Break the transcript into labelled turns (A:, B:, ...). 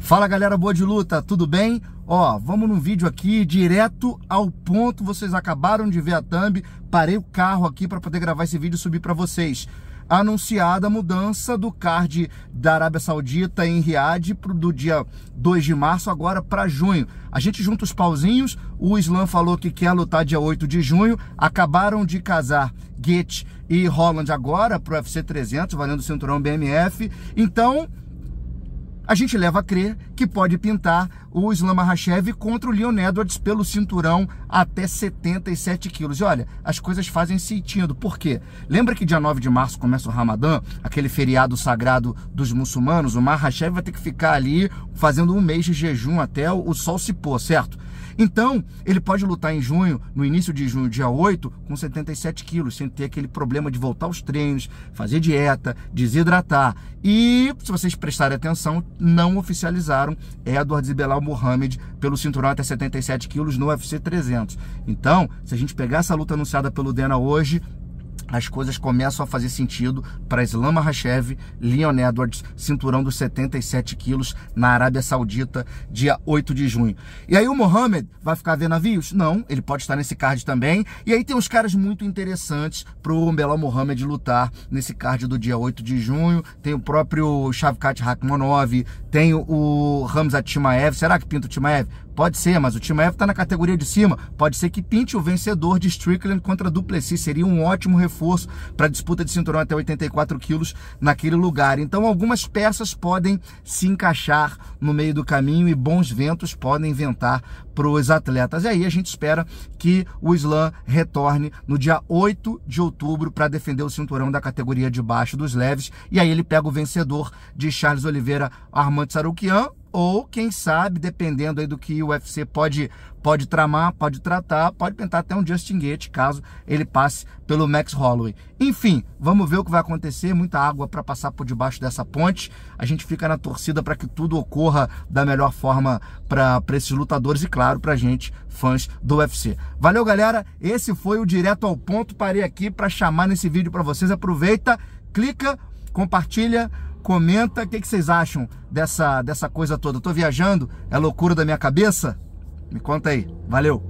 A: Fala galera boa de luta, tudo bem? Ó, vamos num vídeo aqui direto ao ponto. Vocês acabaram de ver a thumb, parei o carro aqui para poder gravar esse vídeo e subir para vocês. Anunciada a mudança do card da Arábia Saudita em Riad do dia 2 de março agora para junho. A gente junta os pauzinhos, o Islã falou que quer lutar dia 8 de junho, acabaram de casar Goethe e Holland agora para o UFC 300, valendo o cinturão BMF. Então, a gente leva a crer que pode pintar o Islam Makhachev contra o Leon Edwards pelo cinturão até 77 quilos. E olha, as coisas fazem sentido. Por quê? Lembra que dia 9 de março começa o Ramadã, aquele feriado sagrado dos muçulmanos? O Makhachev vai ter que ficar ali fazendo um mês de jejum até o sol se pôr, certo? Então, ele pode lutar em junho, no início de junho, dia 8, com 77 quilos, sem ter aquele problema de voltar aos treinos, fazer dieta, desidratar. E, se vocês prestarem atenção, não oficializaram Edward e Belal Mohamed pelo cinturão até 77 quilos no UFC 300. Então, se a gente pegar essa luta anunciada pelo Dena hoje, as coisas começam a fazer sentido para Islam Makhachev, Leon Edwards, cinturão dos 77 quilos na Arábia Saudita, dia 8 de junho. E aí o Mohamed vai ficar vendo navios? Não, ele pode estar nesse card também. E aí tem uns caras muito interessantes para o Belal Mohamed lutar nesse card do dia 8 de junho. Tem o próprio Shavkat Rakhmonov, tem o Ramzat Timaev. Será que pinta o Timaev? Pode ser, mas o Timaev está na categoria de cima. Pode ser que pinte o vencedor de Strickland contra Duplessis. Seria um ótimo reforço reforço para a disputa de cinturão até 84 quilos naquele lugar. Então, algumas peças podem se encaixar no meio do caminho e bons ventos podem ventar para os atletas. E aí a gente espera que o Slam retorne no dia 8 de outubro para defender o cinturão da categoria de baixo dos leves. E aí ele pega o vencedor de Charles Oliveira Armand Sarukian ou quem sabe, dependendo aí do que o UFC pode pode tramar, pode tratar, pode tentar até um Justin Gate, caso ele passe pelo Max Holloway. Enfim, vamos ver o que vai acontecer, muita água para passar por debaixo dessa ponte. A gente fica na torcida para que tudo ocorra da melhor forma para esses lutadores e claro, pra gente, fãs do UFC. Valeu, galera. Esse foi o direto ao ponto. Parei aqui para chamar nesse vídeo para vocês. Aproveita, clica, compartilha Comenta o que, que, vocês acham dessa, dessa coisa toda. Eu tô viajando? É loucura da minha cabeça? Me conta aí. Valeu!